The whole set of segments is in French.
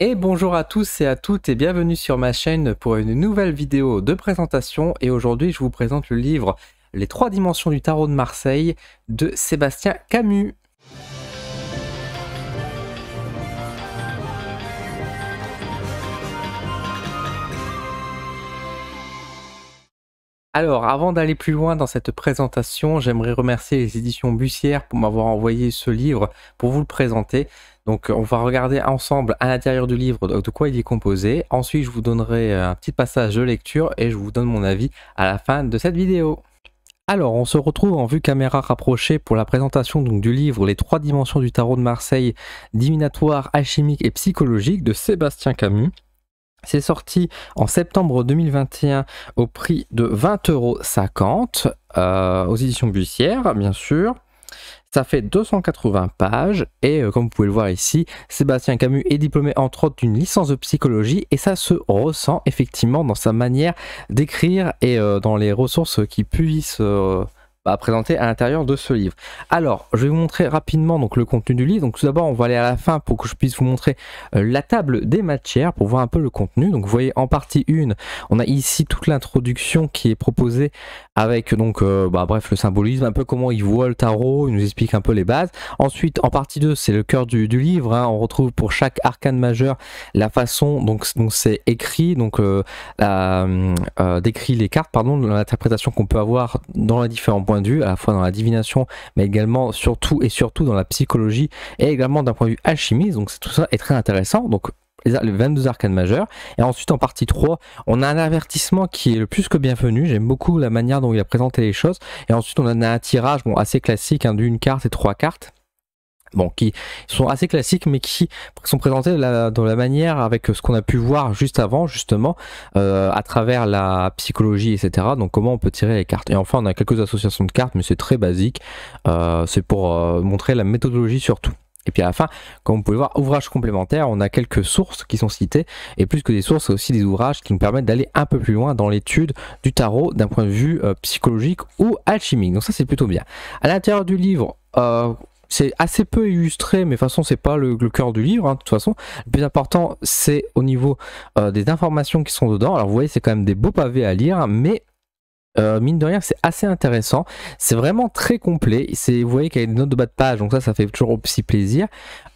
Et bonjour à tous et à toutes et bienvenue sur ma chaîne pour une nouvelle vidéo de présentation et aujourd'hui je vous présente le livre Les trois dimensions du tarot de Marseille de Sébastien Camus. Alors, avant d'aller plus loin dans cette présentation, j'aimerais remercier les éditions Bussière pour m'avoir envoyé ce livre pour vous le présenter. Donc, on va regarder ensemble à l'intérieur du livre de quoi il est composé. Ensuite, je vous donnerai euh, un petit passage de lecture et je vous donne mon avis à la fin de cette vidéo. Alors, on se retrouve en vue caméra rapprochée pour la présentation du livre Les trois dimensions du tarot de Marseille, divinatoire, alchimique et psychologique de Sébastien Camus. C'est sorti en septembre 2021 au prix de 20,50€ euros euh, aux éditions Bussière, bien sûr. Ça fait 280 pages et euh, comme vous pouvez le voir ici, Sébastien Camus est diplômé entre autres d'une licence de psychologie et ça se ressent effectivement dans sa manière d'écrire et euh, dans les ressources qui puissent bah, présenter à l'intérieur de ce livre. Alors, je vais vous montrer rapidement donc, le contenu du livre. Donc, tout d'abord, on va aller à la fin pour que je puisse vous montrer euh, la table des matières pour voir un peu le contenu. Donc, vous voyez en partie 1, on a ici toute l'introduction qui est proposée avec euh, donc, euh, bah, bref, le symbolisme, un peu comment il voit le tarot, il nous explique un peu les bases. Ensuite, en partie 2, c'est le cœur du, livre. Hein. on retrouve pour chaque arcane majeur la façon donc, dont c'est écrit, donc décrit les cartes, pardon, l'interprétation qu'on peut avoir dans les différents points vue, à la fois dans la divination, mais également surtout et surtout dans la psychologie, et également d'un point de vue alchimiste. Donc tout ça est très intéressant. Donc les 22 arcanes majeurs. Et ensuite, en partie 3, on a un avertissement qui est le plus que bienvenu. J'aime beaucoup la manière dont il a présenté les choses. Et ensuite, on a un tirage bon, assez classique hein, d'une carte et trois cartes bon, qui sont assez classiques, mais qui sont présentés dans la manière avec ce qu'on a pu voir juste avant, justement, euh, à travers la psychologie, etc. Donc comment on peut tirer les cartes. Et enfin, on a quelques associations de cartes, mais c'est très basique. Euh, c'est pour euh, montrer la méthodologie surtout. Et puis à la fin, comme vous pouvez voir, ouvrages complémentaires on a quelques sources qui sont citées, et plus que des sources, c'est aussi des ouvrages qui nous permettent d'aller un peu plus loin dans l'étude du tarot d'un point de vue psychologique ou alchimique. Donc ça c'est plutôt bien. À l'intérieur du livre, euh, c'est assez peu illustré, mais de toute façon, c'est pas le, cœur du livre. Hein, de toute façon, le plus important, c'est au niveau euh, des informations qui sont dedans. Alors, vous voyez, c'est quand même des beaux pavés à lire, mais euh, mine de rien, c'est assez intéressant. C'est vraiment très complet. Vous voyez qu'il y a des notes de bas de page, donc ça, ça fait toujours aussi plaisir.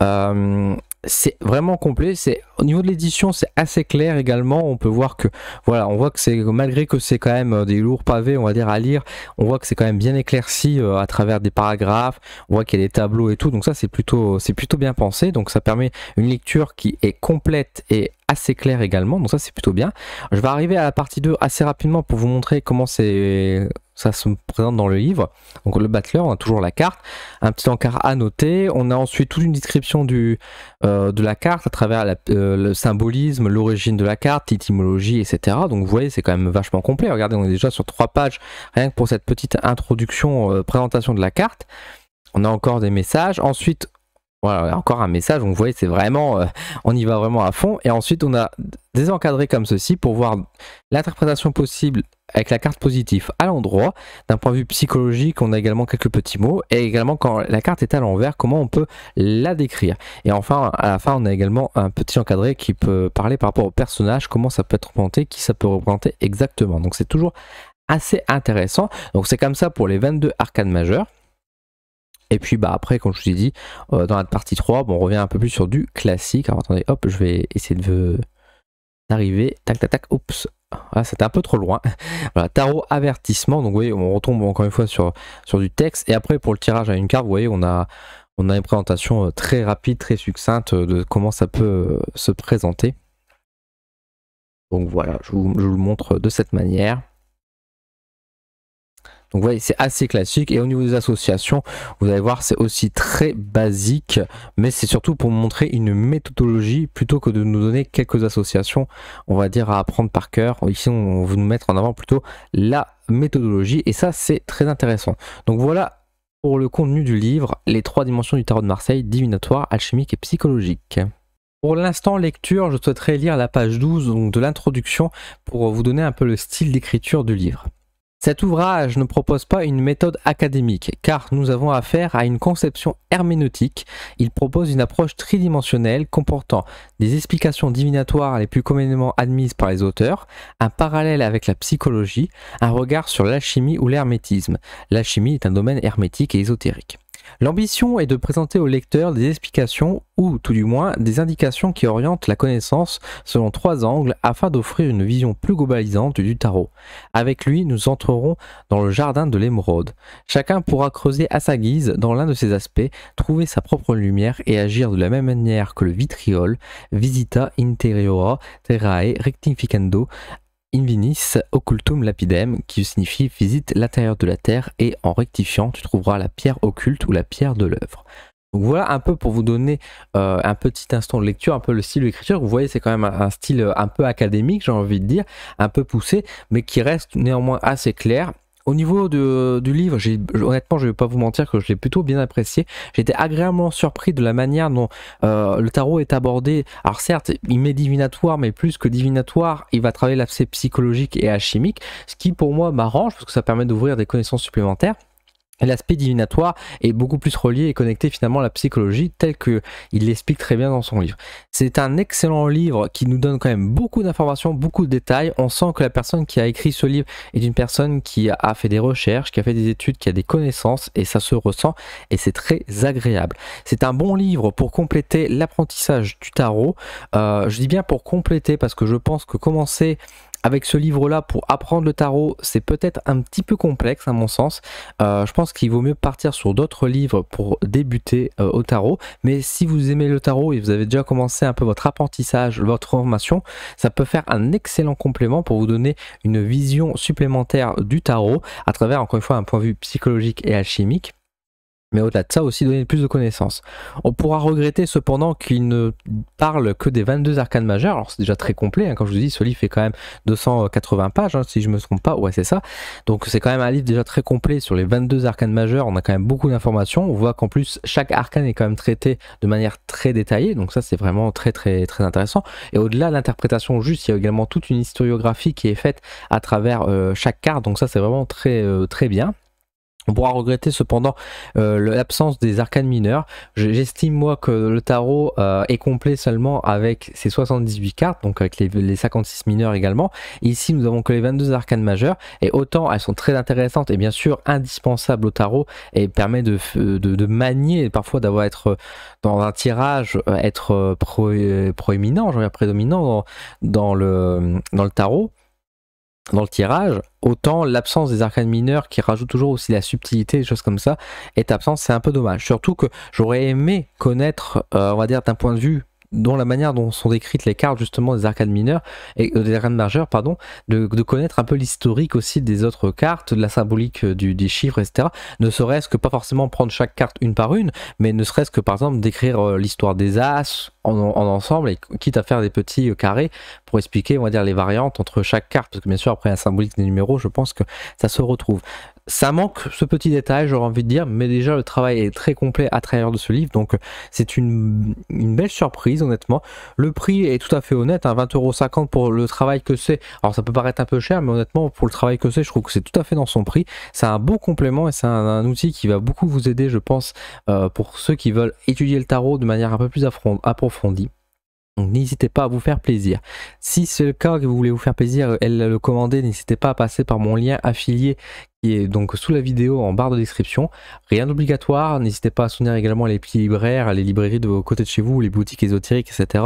Euh, c'est vraiment complet. C'est au niveau de l'édition, c'est assez clair également. On peut voir que voilà, on voit que c'est malgré que c'est quand même euh, des lourds pavés, on va dire à lire, on voit que c'est quand même bien éclairci euh, à travers des paragraphes. On voit qu'il y a des tableaux et tout. Donc ça, c'est plutôt c'est plutôt bien pensé. Donc ça permet une lecture qui est complète et assez claire également. Donc ça, c'est plutôt bien. Je vais arriver à la partie 2 assez rapidement pour vous montrer comment c'est ça se présente dans le livre. Donc le battleur, on a toujours la carte, un petit encart à noter, on a ensuite toute une description du, euh, de la carte à travers euh, le symbolisme, l'origine de la carte, l'étymologie, etc. Donc vous voyez, c'est quand même vachement complet. Regardez, on est déjà sur trois pages, rien que pour cette petite introduction, euh, présentation de la carte. On a encore des messages. Ensuite, voilà, encore un message, vous voyez c'est vraiment, on y va vraiment à fond. Et ensuite, on a des encadrés comme ceci pour voir l'interprétation possible avec la carte positive à l'endroit. D'un point de vue psychologique, on a également quelques petits mots et également quand la carte est à l'envers, comment on peut la décrire. Et enfin, à la fin, on a également un petit encadré qui peut parler par rapport au personnage, comment ça peut être représenté, qui ça peut représenter exactement. Donc c'est toujours assez intéressant. Donc c'est comme ça pour les 22 arcades majeures. Et puis bah après, comme je vous ai dit, euh, dans la partie 3, on revient un peu plus sur du classique. Alors attendez, hop, je vais essayer de euh, d'arriver. Tac, tac, tac. Oups, ah, c'était un peu trop loin. Voilà, tarot avertissement. Donc, vous voyez, on retombe encore une fois sur, du texte. Et après, pour le tirage à une carte, vous voyez, on a, on a une présentation euh, très rapide, très succincte euh, de comment ça peut euh, se présenter. Donc voilà, je je vous le montre de cette manière. Donc vous voyez, c'est assez classique. Et au niveau des associations, vous allez voir, c'est aussi très basique, mais c'est surtout pour montrer une méthodologie plutôt que de nous donner quelques associations, on va dire, à apprendre par cœur. Ici, on veut nous mettre en avant plutôt la méthodologie, et ça, c'est très intéressant. Donc voilà pour le contenu du livre, les trois dimensions du tarot de Marseille, divinatoire, alchimique et psychologique. Pour l'instant lecture, je souhaiterais lire la page 12 donc de l'introduction pour vous donner un peu le style d'écriture du livre. Cet ouvrage ne propose pas une méthode académique, car nous avons affaire à une conception herméneutique. Il propose une approche tridimensionnelle comportant des explications divinatoires les plus communément admises par les auteurs, un parallèle avec la psychologie, un regard sur l'alchimie ou l'hermétisme. L'alchimie est un domaine hermétique et ésotérique. L'ambition est de présenter au lecteur des explications ou tout du moins des indications qui orientent la connaissance selon trois angles afin d'offrir une vision plus globalisante du tarot. Avec lui, nous entrerons dans le jardin de l'émeraude. Chacun pourra creuser à sa guise dans l'un de ses aspects, trouver sa propre lumière et agir de la même manière que le vitriol, visita interiora terrae rectificando, « Invinis occultum lapidem, qui signifie visite l'intérieur de la terre et en rectifiant, tu trouveras la pierre occulte ou la pierre de l'œuvre. Donc voilà un peu pour vous donner euh, un petit instant de lecture, un peu le style d'écriture. Vous voyez, c'est quand même un, style un peu académique, j'ai envie de dire, un peu poussé, mais qui reste néanmoins assez clair au niveau du livre, honnêtement, je ne vais pas vous mentir que je l'ai plutôt bien apprécié. J'étais agréablement surpris de la manière dont euh, le tarot est abordé. Alors certes, il met divinatoire, mais plus que divinatoire, il va travailler l'aspect psychologique et alchimique, ce qui pour moi m'arrange parce que ça permet d'ouvrir des connaissances supplémentaires. L'aspect divinatoire est beaucoup plus relié et connecté finalement à la psychologie, tel que il l'explique très bien dans son livre. C'est un excellent livre qui nous donne quand même beaucoup d'informations, beaucoup de détails. On sent que la personne qui a écrit ce livre est une personne qui a fait des recherches, qui a fait des études, qui a des connaissances, et ça se ressent, et c'est très agréable. C'est un bon livre pour compléter l'apprentissage du tarot. Euh, je dis bien pour compléter parce que je pense que commencer avec ce livre-là pour apprendre le tarot, c'est peut-être un petit peu complexe à mon sens. Euh, je pense qu'il vaut mieux partir sur d'autres livres pour débuter euh, au tarot. Mais si vous aimez le tarot et vous avez déjà commencé un peu votre apprentissage, votre formation, ça peut faire un excellent complément pour vous donner une vision supplémentaire du tarot à travers encore une fois un point de vue psychologique et alchimique mais au-delà de ça aussi donner plus de connaissances. On pourra regretter cependant qu'il ne parle que des 22 arcanes majeures, alors c'est déjà très complet, quand hein. je vous dis, ce livre fait quand même 280 pages, hein, si je me trompe pas, ouais c'est ça, donc c'est quand même un livre déjà très complet sur les 22 arcanes majeures, on a quand même beaucoup d'informations, on voit qu'en plus chaque arcane est quand même traité de manière très détaillée, donc ça c'est vraiment très très très intéressant, et au-delà de l'interprétation juste, il y a également toute une historiographie qui est faite à travers euh, chaque carte, donc ça c'est vraiment très euh, très bien. On pourra regretter cependant euh, l'absence des arcanes mineurs. J'estime moi que le tarot euh, est complet seulement avec ses 78 cartes, donc avec les, 56 mineurs également. ici nous avons que les 22 arcanes majeures et autant elles sont très intéressantes et bien sûr indispensables au tarot et permet de, de, de manier parfois d'avoir être euh, dans un tirage être pro, proéminent, j'en prédominant dans, le, dans le tarot dans le tirage, autant l'absence des arcanes mineurs qui rajoutent toujours aussi la subtilité, des choses comme ça, est absente, c'est un peu dommage. Surtout que j'aurais aimé connaître, euh, on va dire d'un point de vue dont la manière dont sont décrites les cartes justement des arcades mineurs et euh, des arcades majeures pardon de, connaître un peu l'historique aussi des autres cartes de la symbolique euh, du, des chiffres etc ne serait-ce que pas forcément prendre chaque carte une par une mais ne serait-ce que par exemple décrire l'histoire des as en, ensemble et quitte à faire des petits carrés expliquer, on va dire, les variantes entre chaque carte, parce que bien sûr, après la symbolique des numéros, je pense que ça se retrouve. Ça manque ce petit détail, j'aurais envie de dire, mais déjà le travail est très complet à travers de ce livre, donc c'est une, belle surprise, honnêtement. Le prix est tout à fait honnête, hein, euros 20,50€ pour le travail que c'est. Alors ça peut paraître un peu cher, mais honnêtement, pour le travail que c'est, je trouve que c'est tout à fait dans son prix. C'est un bon complément et c'est un, outil qui va beaucoup vous aider, je pense, euh, pour ceux qui veulent étudier le tarot de manière un peu plus approfondie. Donc n'hésitez pas à vous faire plaisir. Si c'est le cas que vous voulez vous faire plaisir, euh, elle le commander, n'hésitez pas à passer par mon lien affilié qui est donc sous la vidéo en barre de description. Rien d'obligatoire, n'hésitez pas à soutenir également les petits libraires, les librairies de côté de chez vous, les boutiques ésotériques, etc.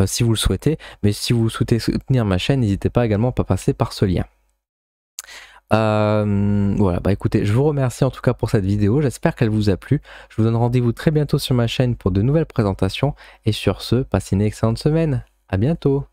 Euh, si vous le souhaitez. Mais si vous souhaitez soutenir ma chaîne, n'hésitez pas également à passer par ce lien. Euh, voilà, bah écoutez, je vous remercie en tout cas pour cette vidéo, j'espère qu'elle vous a plu. Je vous donne rendez-vous très bientôt sur ma chaîne pour de nouvelles présentations. Et sur ce, passez une excellente semaine. À bientôt